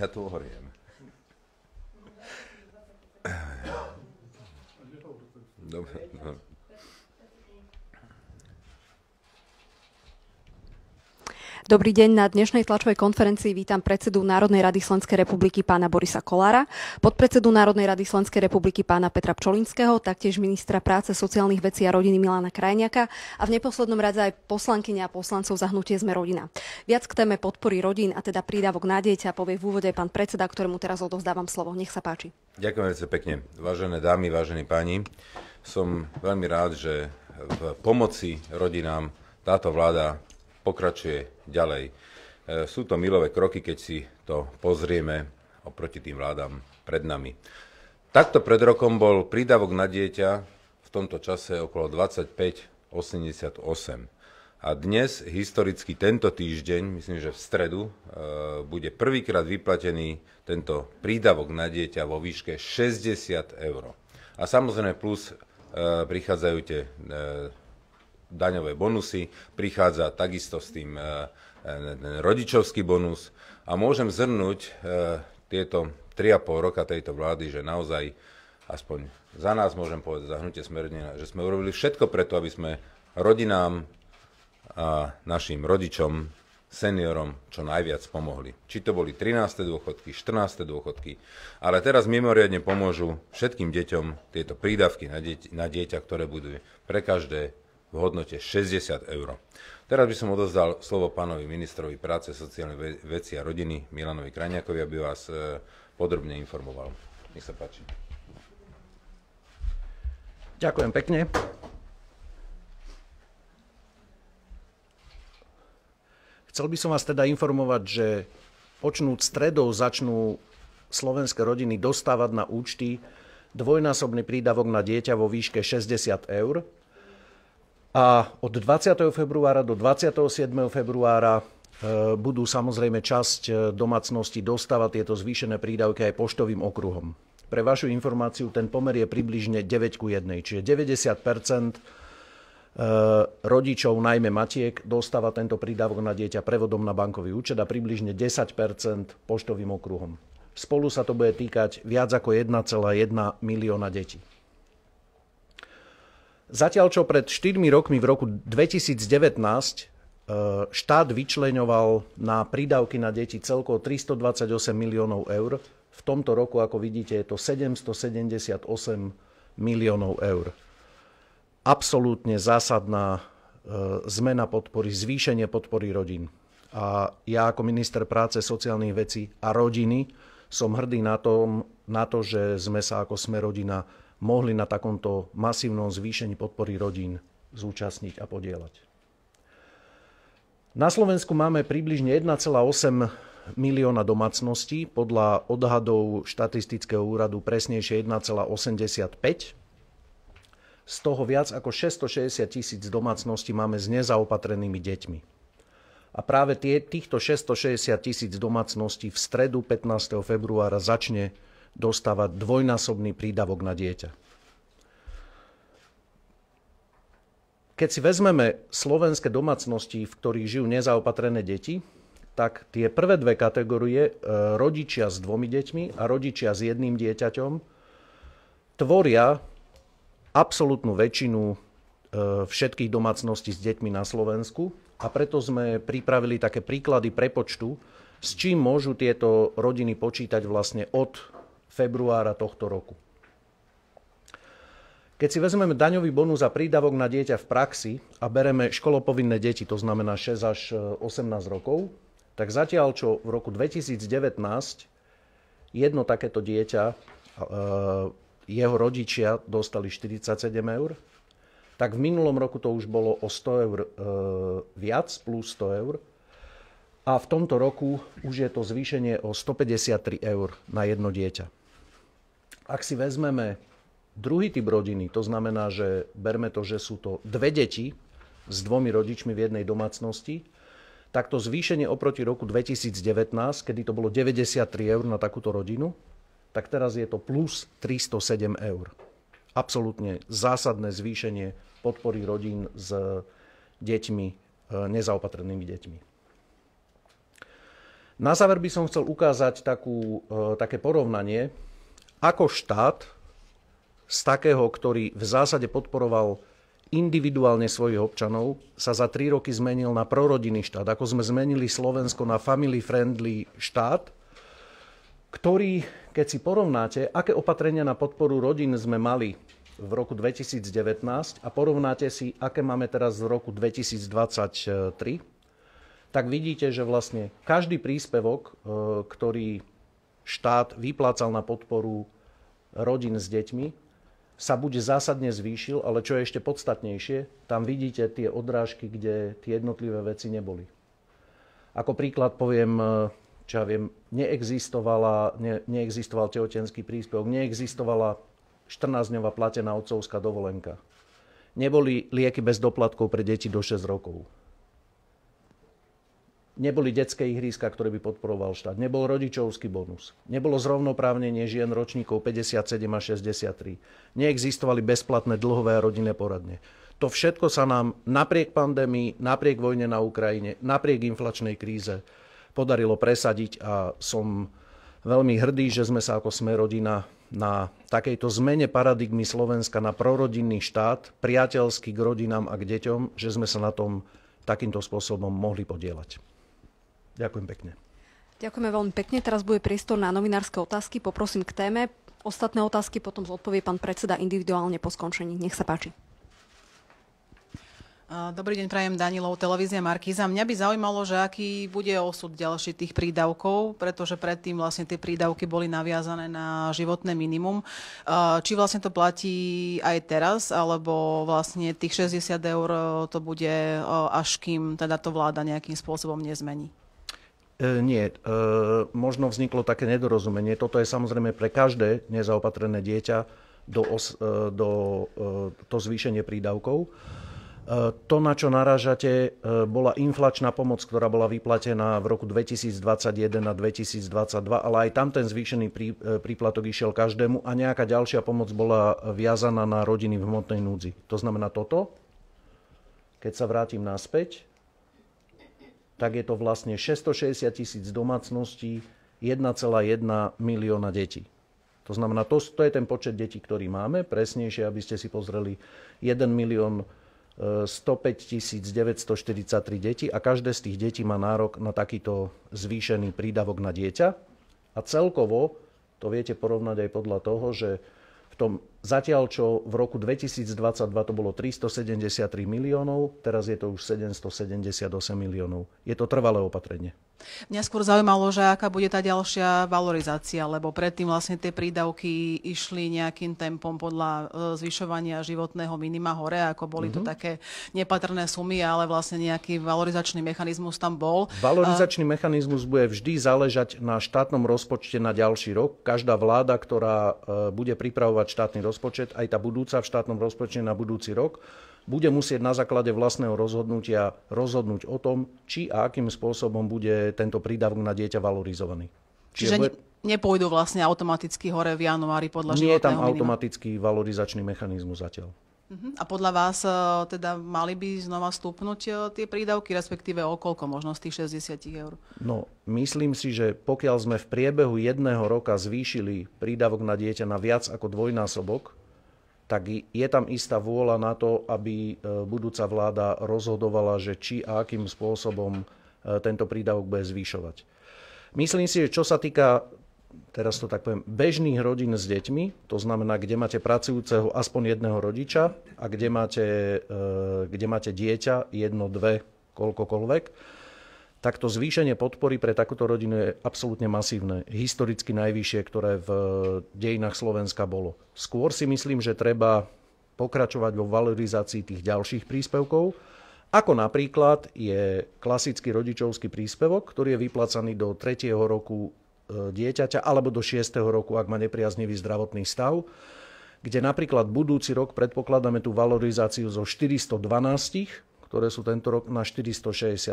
ja tu horiem. Dobre, dobre. No. Dobrý deň, na dnešnej tlačovej konferencii vítam predsedu Národnej rady Slovenskej republiky pána Borisa Kolára, podpredsedu Národnej rady Slovenskej republiky pána Petra Pčolinského, taktiež ministra práce, sociálnych vecí a rodiny Milana Krajniaka a v neposlednom rade aj poslankyňa a poslancov za hnutie Sme rodina. Viac k téme podpory rodín a teda prídavok na dieťa povie v úvode pán predseda, ktorému teraz odovzdávam slovo. Nech sa páči. Ďakujem veľmi pekne. Vážené dámy, vážení páni, som veľmi rád, že v pomoci rodinám táto vláda pokračuje ďalej. E, sú to milové kroky, keď si to pozrieme oproti tým vládam pred nami. Takto pred rokom bol prídavok na dieťa v tomto čase okolo 25,88. A dnes, historicky tento týždeň, myslím, že v stredu, e, bude prvýkrát vyplatený tento prídavok na dieťa vo výške 60 eur. A samozrejme plus e, prichádzajú tie daňové bonusy, prichádza takisto s tým e, e, rodičovský bonus a môžem zhrnúť e, tieto 3,5 roka tejto vlády, že naozaj aspoň za nás môžem povedať, za hnutie smerne, že sme urobili všetko preto, aby sme rodinám a našim rodičom, seniorom čo najviac pomohli. Či to boli 13. dôchodky, 14. dôchodky, ale teraz mimoriadne pomôžu všetkým deťom tieto prídavky na dieťa, ktoré budú pre každé v hodnote 60 eur. Teraz by som odozdal slovo pánovi ministrovi práce, sociálnej veci a rodiny Milanovi Krajniakovi, aby vás e, podrobne informoval. Nech sa páči. Ďakujem pekne. Chcel by som vás teda informovať, že počnúť stredou začnú slovenské rodiny dostávať na účty dvojnásobný prídavok na dieťa vo výške 60 eur, a od 20. februára do 27. februára e, budú samozrejme časť e, domácnosti dostávať tieto zvýšené prídavky aj poštovým okruhom. Pre vašu informáciu ten pomer je približne 9 ku 1, čiže 90 e, rodičov, najmä matiek, dostáva tento prídavok na dieťa prevodom na bankový účet a približne 10 poštovým okruhom. Spolu sa to bude týkať viac ako 1,1 milióna detí. Zatiaľ, čo pred 4 rokmi v roku 2019 e, štát vyčleňoval na prídavky na deti celkovo 328 miliónov eur, v tomto roku, ako vidíte, je to 778 miliónov eur. Absolútne zásadná e, zmena podpory, zvýšenie podpory rodín. A ja ako minister práce, sociálnych vecí a rodiny som hrdý na, tom, na to, že sme sa ako sme rodina mohli na takomto masívnom zvýšení podpory rodín zúčastniť a podielať. Na Slovensku máme približne 1,8 milióna domácností, podľa odhadov štatistického úradu presnejšie 1,85. Z toho viac ako 660 tisíc domácností máme s nezaopatrenými deťmi. A práve tie, týchto 660 tisíc domácností v stredu 15. februára začne dostáva dvojnásobný prídavok na dieťa. Keď si vezmeme slovenské domácnosti, v ktorých žijú nezaopatrené deti, tak tie prvé dve kategórie, e, rodičia s dvomi deťmi a rodičia s jedným dieťaťom, tvoria absolútnu väčšinu e, všetkých domácností s deťmi na Slovensku a preto sme pripravili také príklady prepočtu, s čím môžu tieto rodiny počítať vlastne od februára tohto roku. Keď si vezmeme daňový bonus a prídavok na dieťa v praxi a bereme školopovinné deti, to znamená 6 až 18 e, rokov, tak zatiaľ čo v roku 2019 jedno takéto dieťa, e, jeho rodičia dostali 47 eur, tak v minulom roku to už bolo o 100 eur e, viac, plus 100 eur. A v tomto roku už je to zvýšenie o 153 eur na jedno dieťa ak si vezmeme druhý typ rodiny, to znamená, že berme to, že sú to dve deti s dvomi rodičmi v jednej domácnosti, tak to zvýšenie oproti roku 2019, kedy to bolo 93 eur na takúto rodinu, tak teraz je to plus 307 eur. Absolútne zásadné zvýšenie podpory rodín s deťmi, e, nezaopatrenými deťmi. Na záver by som chcel ukázať takú, e, také porovnanie, ako štát z takého, ktorý v zásade podporoval individuálne svojich občanov, sa za tri roky zmenil na prorodinný štát. Ako sme zmenili Slovensko na family-friendly štát, ktorý, keď si porovnáte, aké opatrenia na podporu rodín sme mali v roku 2019 a porovnáte si, aké máme teraz v roku 2023, tak vidíte, že vlastne každý príspevok, e, ktorý štát vyplácal na podporu rodín s deťmi sa bude zásadne zvýšil, ale čo je ešte podstatnejšie, tam vidíte tie odrážky, kde tie jednotlivé veci neboli. Ako príklad poviem, e, čo ja viem, neexistovala, ne, neexistoval tehotenský príspevok, neexistovala 14-dňová platená otcovská dovolenka. Neboli lieky bez doplatkov pre deti do 6 rokov. Neboli detské ihriska, ktoré by podporoval štát. Nebol rodičovský bonus. Nebolo zrovnoprávnenie žien ročníkov 57 a 63. Neexistovali bezplatné dlhové a rodinné poradne. To všetko sa nám napriek pandémii, napriek vojne na Ukrajine, napriek inflačnej kríze podarilo presadiť a som veľmi hrdý, že sme sa ako sme rodina na takejto zmene paradigmy Slovenska na prorodinný štát, priateľský k rodinám a k deťom, že sme sa na tom takýmto spôsobom mohli podielať. Ďakujem pekne. Ďakujeme veľmi pekne. Teraz bude priestor na novinárske otázky. Poprosím k téme. Ostatné otázky potom zodpovie pán predseda individuálne po skončení. Nech sa páči. Dobrý deň, prajem Danilov, televízia Markíza. Mňa by zaujímalo, že aký bude osud ďalší tých prídavkov, pretože predtým vlastne tie prídavky boli naviazané na životné minimum. Či vlastne to platí aj teraz, alebo vlastne tých 60 eur to bude až kým teda to vláda nejakým spôsobom nezmení? E, nie, e, možno vzniklo také nedorozumenie. Toto je samozrejme pre každé nezaopatrené dieťa do, os, e, do to zvýšenie prídavkov. To, na čo narážate, bola inflačná pomoc, ktorá bola vyplatená v roku 2021 a 2022, ale aj tam ten zvýšený príplatok išiel každému a nejaká ďalšia pomoc bola viazaná na rodiny v hmotnej núdzi. To znamená toto, keď sa vrátim naspäť, tak je to vlastne 660 tisíc domácností, 1,1 milióna detí. To znamená, to, to je ten počet detí, ktorý máme. Presnejšie, aby ste si pozreli, 1 milión 105 943 detí a každé z tých detí má nárok na takýto zvýšený prídavok na dieťa. A celkovo, to viete porovnať aj podľa toho, že v tom Zatiaľ, čo v roku 2022 to bolo 373 miliónov, teraz je to už 778 miliónov. Je to trvalé opatrenie. Mňa skôr zaujímalo, že aká bude tá ďalšia valorizácia, lebo predtým vlastne tie prídavky išli nejakým tempom podľa e, zvyšovania životného minima hore, ako boli mm-hmm. to mhm. také nepatrné sumy, ale vlastne nejaký valorizačný mechanizmus tam bol. Valorizačný A... mechanizmus bude vždy záležať na štátnom rozpočte na ďalší rok. Každá vláda, ktorá e, bude pripravovať štátny rozpočet, aj tá budúca v štátnom rozpočte na budúci rok, bude musieť na základe vlastného rozhodnutia rozhodnúť o tom, či a akým spôsobom bude tento prídavok na dieťa valorizovaný. Čiže, Čiže bude... nepôjdu vlastne automaticky hore v januári podľa Nie je tam minima. automatický valorizačný mechanizmus zatiaľ. Uh-huh. A podľa vás e, teda mali by znova stúpnuť e, tie prídavky, respektíve koľko možno z tých 60 eur? No, myslím si, že pokiaľ sme v priebehu jedného roka zvýšili prídavok na dieťa na viac ako dvojnásobok, tak je tam istá vôľa na to, aby e, budúca vláda rozhodovala, že či a akým spôsobom e, tento prídavok bude zvyšovať. Myslím si, že čo sa týka teraz to tak poviem, bežných rodín s deťmi, to znamená, kde máte pracujúceho aspoň jedného rodiča a kde máte, e, kde máte dieťa jedno, dve, koľkokoľvek, tak to zvýšenie podpory pre takúto rodinu je absolútne masívne. Historicky najvyššie, ktoré v dejinách Slovenska bolo. Skôr si myslím, že treba pokračovať vo valorizácii tých ďalších príspevkov, ako napríklad je klasický rodičovský príspevok, ktorý je vyplacaný do 3. roku e, dieťaťa alebo do 6. roku, ak má nepriaznivý zdravotný stav, kde napríklad budúci rok predpokladáme tú valorizáciu zo 412, ktoré sú tento rok na 465.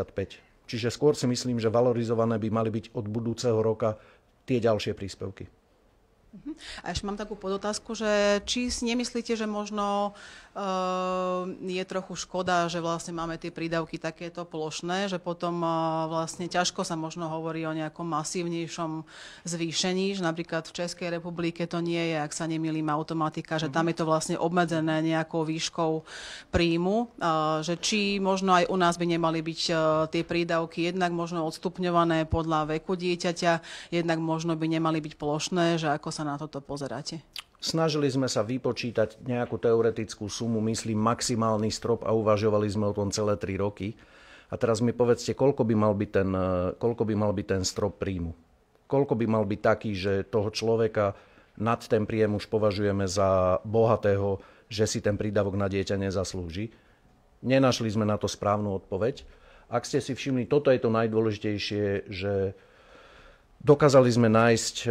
Čiže skôr si myslím, že valorizované by mali byť od budúceho roka tie ďalšie príspevky. Mhm. A ešte mám takú podotázku, že či si nemyslíte, že možno Ehm, je trochu škoda, že vlastne máme tie prídavky takéto plošné, že potom eh, vlastne ťažko sa možno hovorí o nejakom masívnejšom zvýšení, že napríklad v Českej republike to nie je, ak sa nemýlim, automatika, že tam mhm. je to vlastne obmedzené nejakou výškou príjmu, eh, že či možno aj u nás by nemali byť eh, tie prídavky jednak možno odstupňované podľa veku dieťaťa, jednak možno by nemali byť plošné, že ako sa na toto pozeráte. Snažili sme sa vypočítať nejakú teoretickú sumu, myslím maximálny strop a uvažovali sme o tom celé 3 roky. A teraz mi povedzte, koľko by mal byť ten, e, koľko by mal byť ten strop príjmu. Koľko by mal byť taký, že toho človeka nad ten príjem už považujeme za bohatého, že si ten prídavok na dieťa nezaslúži. Nenašli sme na to správnu odpoveď. Ak ste si všimli, toto je to najdôležitejšie, že dokázali sme nájsť e,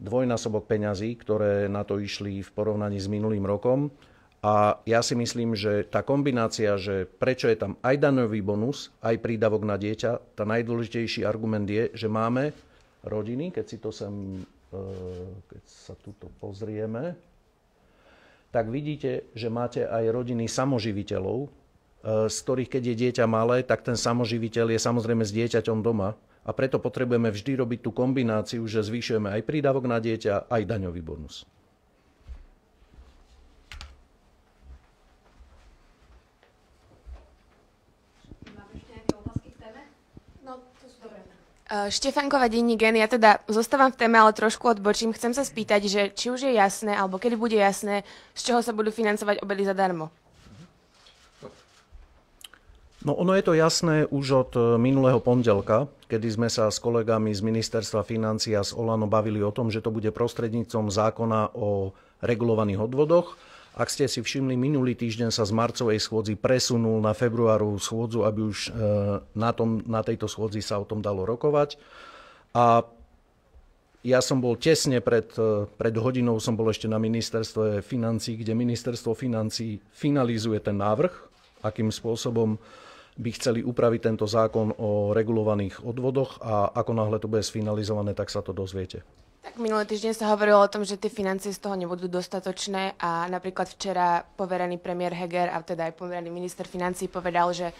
dvojnásobok peňazí, ktoré na to išli v porovnaní s minulým rokom. A ja si myslím, že tá kombinácia, že prečo je tam aj daňový bonus, aj prídavok na dieťa, tá najdôležitejší argument je, že máme rodiny, keď si to sem, e, keď sa tuto pozrieme, tak vidíte, že máte aj rodiny samoživiteľov, e, z ktorých keď je dieťa malé, tak ten samoživiteľ je samozrejme s dieťaťom doma a preto potrebujeme vždy robiť tú kombináciu, že zvýšujeme aj prídavok na dieťa, aj daňový bonus. No, e, Štefanková denní gen, ja teda zostávam v téme, ale trošku odbočím. Chcem sa spýtať, že či už je jasné, alebo kedy bude jasné, z čoho sa budú financovať obedy zadarmo. No ono je to jasné už od e, minulého pondelka, kedy sme sa s kolegami z Ministerstva financií a z Olano bavili o tom, že to bude prostrednícom zákona o regulovaných odvodoch. Ak ste si všimli, minulý týždeň sa z marcovej schôdzi presunul na februárovú schôdzu, aby už e, na, tom, na tejto schôdzi sa o tom dalo rokovať. A ja som bol tesne pred, e, pred hodinou, som bol ešte na ministerstve financí, kde ministerstvo financí finalizuje ten návrh, akým spôsobom by chceli upraviť tento zákon o regulovaných odvodoch a ako náhle to bude sfinalizované, tak sa to dozviete. Tak minulý týždeň sa hovorilo o tom, že tie financie z toho nebudú dostatočné a napríklad včera poverený premiér Heger a teda aj poverený minister financí povedal, že e,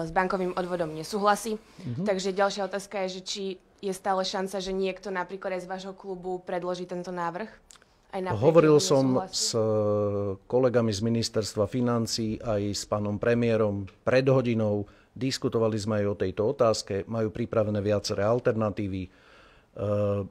s bankovým odvodom nesúhlasí. Mm-hmm. Takže ďalšia otázka je, že či je stále šanca, že niekto napríklad aj z vášho klubu predloží tento návrh? Hovoril som s eh, kolegami z ministerstva financí aj s pánom premiérom pred hodinou. Diskutovali sme aj o tejto otázke. Majú pripravené viaceré alternatívy. Eh,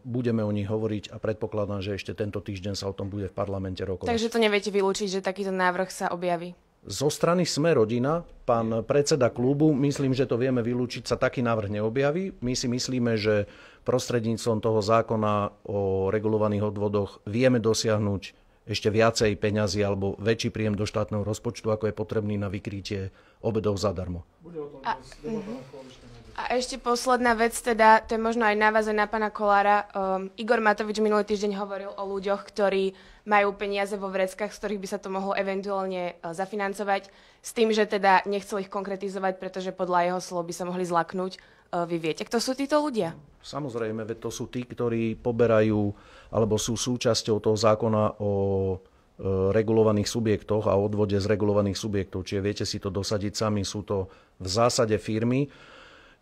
budeme o nich hovoriť a predpokladám, že ešte tento týždeň sa o tom bude v parlamente rokovať. Takže to neviete vylúčiť, že takýto návrh sa objaví? Zo strany Sme rodina, pán predseda klubu, myslím, že to vieme vylúčiť, sa taký návrh neobjaví. My si myslíme, že prostredníctvom toho zákona o regulovaných odvodoch vieme dosiahnuť ešte viacej peňazí alebo väčší príjem do štátneho rozpočtu, ako je potrebný na vykrytie obedov zadarmo. Bude o tom A, a ešte posledná vec, teda, to je možno aj na vás, aj na pána Kolára. Um, Igor Matovič minulý týždeň hovoril o ľuďoch, ktorí majú peniaze vo vreckách, z ktorých by sa to mohlo eventuálne uh, zafinancovať, s tým, že teda nechcel ich konkretizovať, pretože podľa jeho slov by sa mohli zlaknúť. Uh, vy viete, kto sú títo ľudia? Samozrejme, veď to sú tí, ktorí poberajú alebo sú súčasťou toho zákona o e, regulovaných subjektoch a odvode z regulovaných subjektov. Čiže viete si to dosadiť sami, sú to v zásade firmy,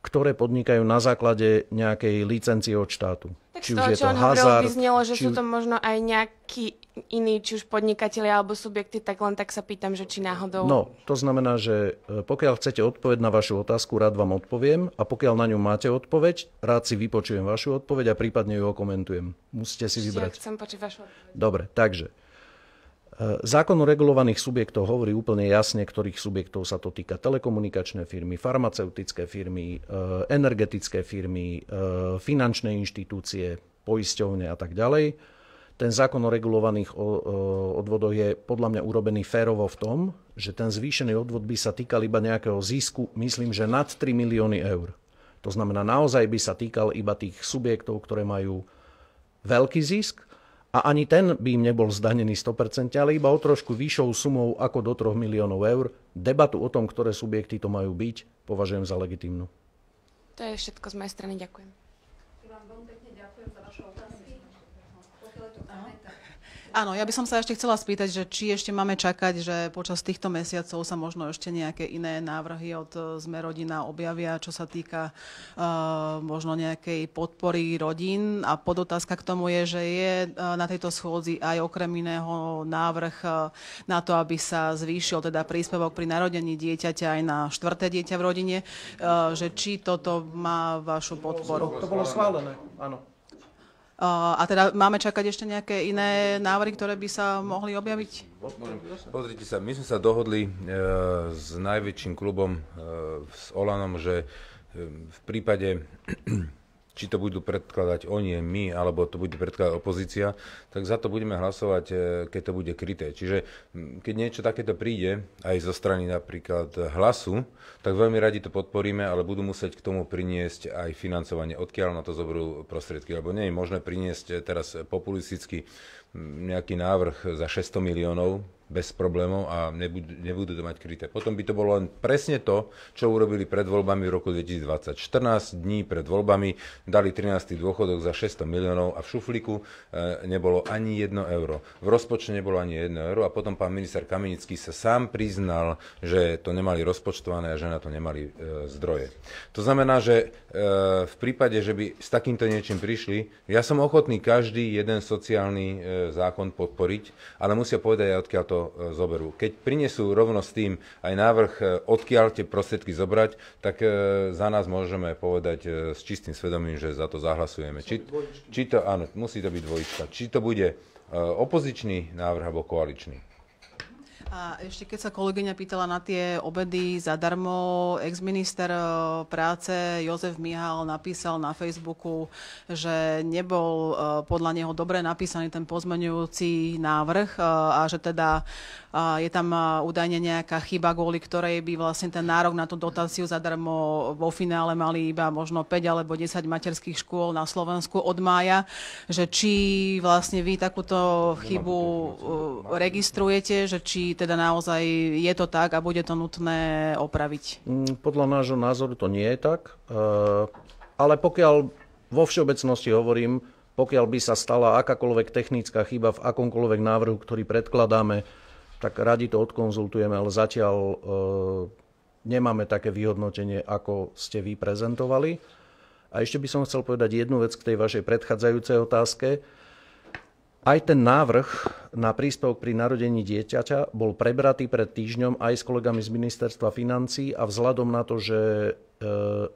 ktoré podnikajú na základe nejakej licencie od štátu. Tak či už toho, je to hazard. znelo, že či... sú to možno aj nejakí iní, či už podnikatelia alebo subjekty, tak len tak sa pýtam, že či náhodou... No, to znamená, že e, pokiaľ chcete odpoveď na vašu otázku, rád vám odpoviem a pokiaľ na ňu máte odpoveď, rád si vypočujem vašu odpoveď a prípadne ju okomentujem. Musíte si vybrať. Ja chcem počuť vašu odpoveď. Dobre, takže Zákon o regulovaných subjektov hovorí úplne jasne, ktorých subjektov sa to týka. Telekomunikačné firmy, farmaceutické firmy, e, energetické firmy, e, finančné inštitúcie, poisťovne a tak ďalej. Ten zákon o regulovaných e, odvodoch je podľa mňa urobený férovo v tom, že ten zvýšený odvod by sa týkal iba nejakého zisku, myslím, že nad 3 milióny eur. To znamená, naozaj by sa týkal iba tých subjektov, ktoré majú veľký zisk a ani ten by im nebol zdanený 100%, ale iba o trošku vyššou sumou ako do 3 miliónov eur. Debatu o tom, ktoré subjekty to majú byť, považujem za legitimnú. To je všetko z mojej strany. Ďakujem. Vám veľmi pekne ďakujem za vaše otázky. Áno, ja by som sa ešte chcela spýtať, že či ešte máme čakať, že počas týchto mesiacov sa možno ešte nejaké iné návrhy od Zmerodina e, objavia, čo sa týka uh, možno nejakej podpory rodín. A podotázka k tomu je, že je uh, na tejto schôdzi aj okrem iného návrh uh, na to, aby sa zvýšil teda príspevok pri narodení dieťaťa aj na štvrté dieťa v rodine, uh, že či toto má vašu podporu. To bolo schválené, áno. A teda máme čakať ešte nejaké iné návrhy, ktoré by sa mohli objaviť? Pozrite sa, my sme sa dohodli e, s najväčším klubom, e, s Olanom, že e, v prípade či to budú predkladať oni, my, alebo to bude predkladať opozícia, tak za to budeme hlasovať, e, keď to bude kryté. Čiže keď niečo takéto príde, aj zo strany napríklad hlasu, tak veľmi radi to podporíme, ale budú musieť k tomu priniesť aj financovanie, odkiaľ na to zoberú prostriedky, lebo nie je možné priniesť e, teraz populisticky nejaký návrh za 600 miliónov, bez problémov a nebudú, nebudú to mať kryté. Potom by to bolo len presne to, čo urobili pred voľbami v roku 2020. 14 dní pred voľbami dali 13. dôchodok za 600 miliónov a v šuflíku e, nebolo ani 1 euro. V rozpočte nebolo ani 1 euro a potom pán minister Kamenický sa sám priznal, že to nemali rozpočtované a že na to nemali e, zdroje. To znamená, že e, v prípade, že by s takýmto niečím prišli, ja som ochotný každý jeden sociálny e, zákon podporiť, ale musia povedať aj odkiaľ to to e, zoberú. Keď prinesú rovno s tým aj návrh, e, odkiaľ tie prostriedky zobrať, tak e, za nás môžeme povedať s čistým svedomím, že za to zahlasujeme. Či, či to, áno, musí to byť dvojička. Či to bude opozičný návrh alebo koaličný. A ešte keď sa kolegyňa pýtala na tie obedy zadarmo, exminister e, práce Jozef Mihal napísal na Facebooku, že nebol e, podľa neho dobre napísaný ten pozmenujúci návrh e, a že teda je tam údajne nejaká chyba, kvôli ktorej by vlastne ten nárok na tú dotáciu zadarmo vo finále mali iba možno 5 alebo 10 materských škôl na Slovensku od mája, že či vlastne vy takúto chybu registrujete, že či teda naozaj je to tak a bude to nutné opraviť? Mm, podľa nášho názoru to nie je tak, eh, ale pokiaľ vo všeobecnosti hovorím, pokiaľ by sa stala akákoľvek technická chyba v akomkoľvek návrhu, ktorý predkladáme, tak radi to odkonzultujeme, ale zatiaľ eh, nemáme také vyhodnotenie, ako ste vy prezentovali. A ešte by som chcel povedať jednu vec k tej vašej predchádzajúcej otázke. Aj ten návrh na príspevok pri narodení dieťaťa bol prebratý pred týždňom aj s kolegami z ministerstva financí a vzhľadom na to, že e,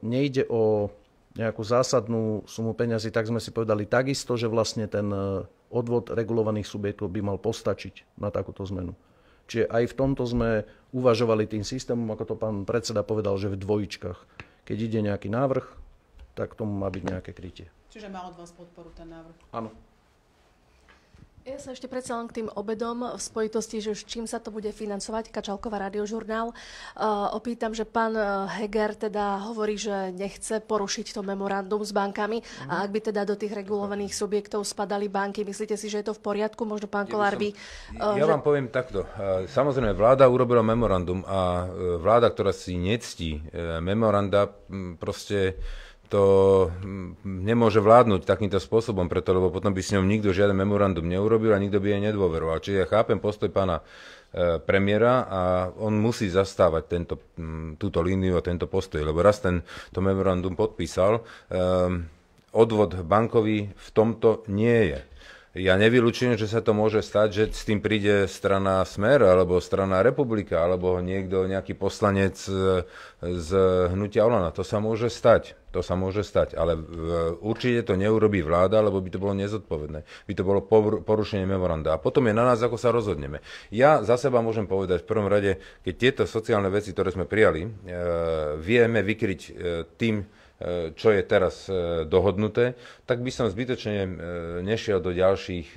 nejde o nejakú zásadnú sumu peňazí, tak sme si povedali takisto, že vlastne ten e, odvod regulovaných subjektov by mal postačiť na takúto zmenu. Čiže aj v tomto sme uvažovali tým systémom, ako to pán predseda povedal, že v dvojičkách. Keď ide nejaký návrh, tak tomu má byť nejaké krytie. Čiže má od vás podporu ten návrh? Áno. Ja sa ešte predsa len k tým obedom v spojitosti, že už čím sa to bude financovať, Kačalková radiožurnál. Uh, opýtam, že pán e, Heger teda hovorí, že nechce porušiť to memorandum s bankami mm. a ak by teda do tých regulovaných subjektov spadali banky, myslíte si, že je to v poriadku? Možno pán Kolár by... Uh, ja e, že... vám poviem takto. Samozrejme, vláda urobila memorandum a vláda, ktorá si nectí memoranda, proste to hm, nemôže vládnuť takýmto spôsobom, preto, lebo potom by s ňou nikto žiaden memorandum neurobil a nikto by jej nedôveroval. Čiže ja chápem postoj pána e, premiéra a on musí zastávať tento, hm, túto líniu a tento postoj, lebo raz ten, to memorandum podpísal, e, odvod bankový v tomto nie je. Ja nevylučujem, že sa to môže stať, že s tým príde strana Smer, alebo strana Republika, alebo niekto, nejaký poslanec e, z hnutia Olana. To sa môže stať. To sa môže stať, ale určite to neurobí vláda, lebo by to bolo nezodpovedné. By to bolo porušenie memoranda. A potom je na nás, ako sa rozhodneme. Ja za seba môžem povedať v prvom rade, keď tieto sociálne veci, ktoré sme prijali, e, vieme vykryť e, tým, e, čo je teraz dohodnuté, tak by som zbytočne nešiel do ďalších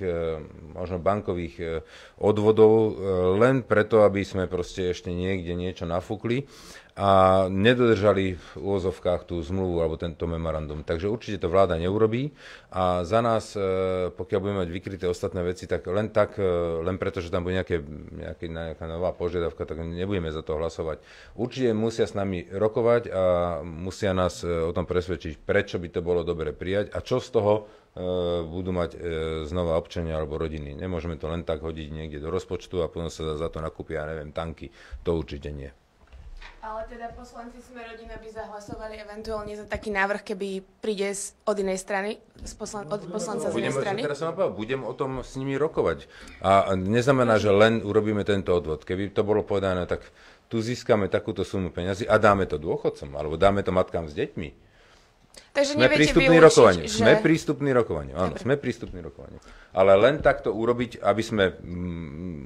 možno bankových odvodov len preto, aby sme proste ešte niekde niečo nafúkli a nedodržali v úvozovkách tú zmluvu alebo tento memorandum. Takže určite to vláda neurobí a za nás, e, pokiaľ budeme mať vykryté ostatné veci, tak len tak, e, len preto, že tam bude nejaké, nejaké, nejaká nová požiadavka, tak nebudeme za to hlasovať. Určite musia s nami rokovať a musia nás e, o tom presvedčiť, prečo by to bolo dobre prijať a čo z toho budú mať znova občania alebo rodiny. Nemôžeme to len tak hodiť niekde do rozpočtu a potom sa za to nakúpia, neviem, tanky. To určite nie. Ale teda poslanci sme rodina by zahlasovali eventuálne za taký návrh, keby príde z, od inej strany, z poslan- od no, poslanca budem, z inej strany? Teraz som napadal, budem o tom s nimi rokovať. A neznamená, že len urobíme tento odvod. Keby to bolo povedané, tak tu získame takúto sumu peňazí a dáme to dôchodcom, alebo dáme to matkám s deťmi Takže sme prístupní vylúčiť, rokovaniu. Že... Sme prístupní rokovaniu, áno, Dobre. sme prístupní rokovaniu. Ale len takto urobiť, aby sme m,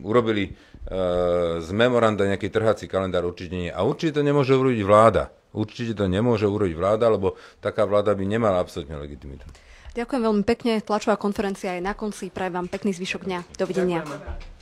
mm, urobili e, z memoranda nejaký trhací kalendár, určite nie. A určite to nemôže urobiť vláda. Určite to nemôže urobiť vláda, lebo taká vláda by nemala absolútne legitimitu. Ďakujem veľmi pekne. Tlačová konferencia je na konci. Prajem vám pekný zvyšok dňa. Dovidenia. Ďakujem.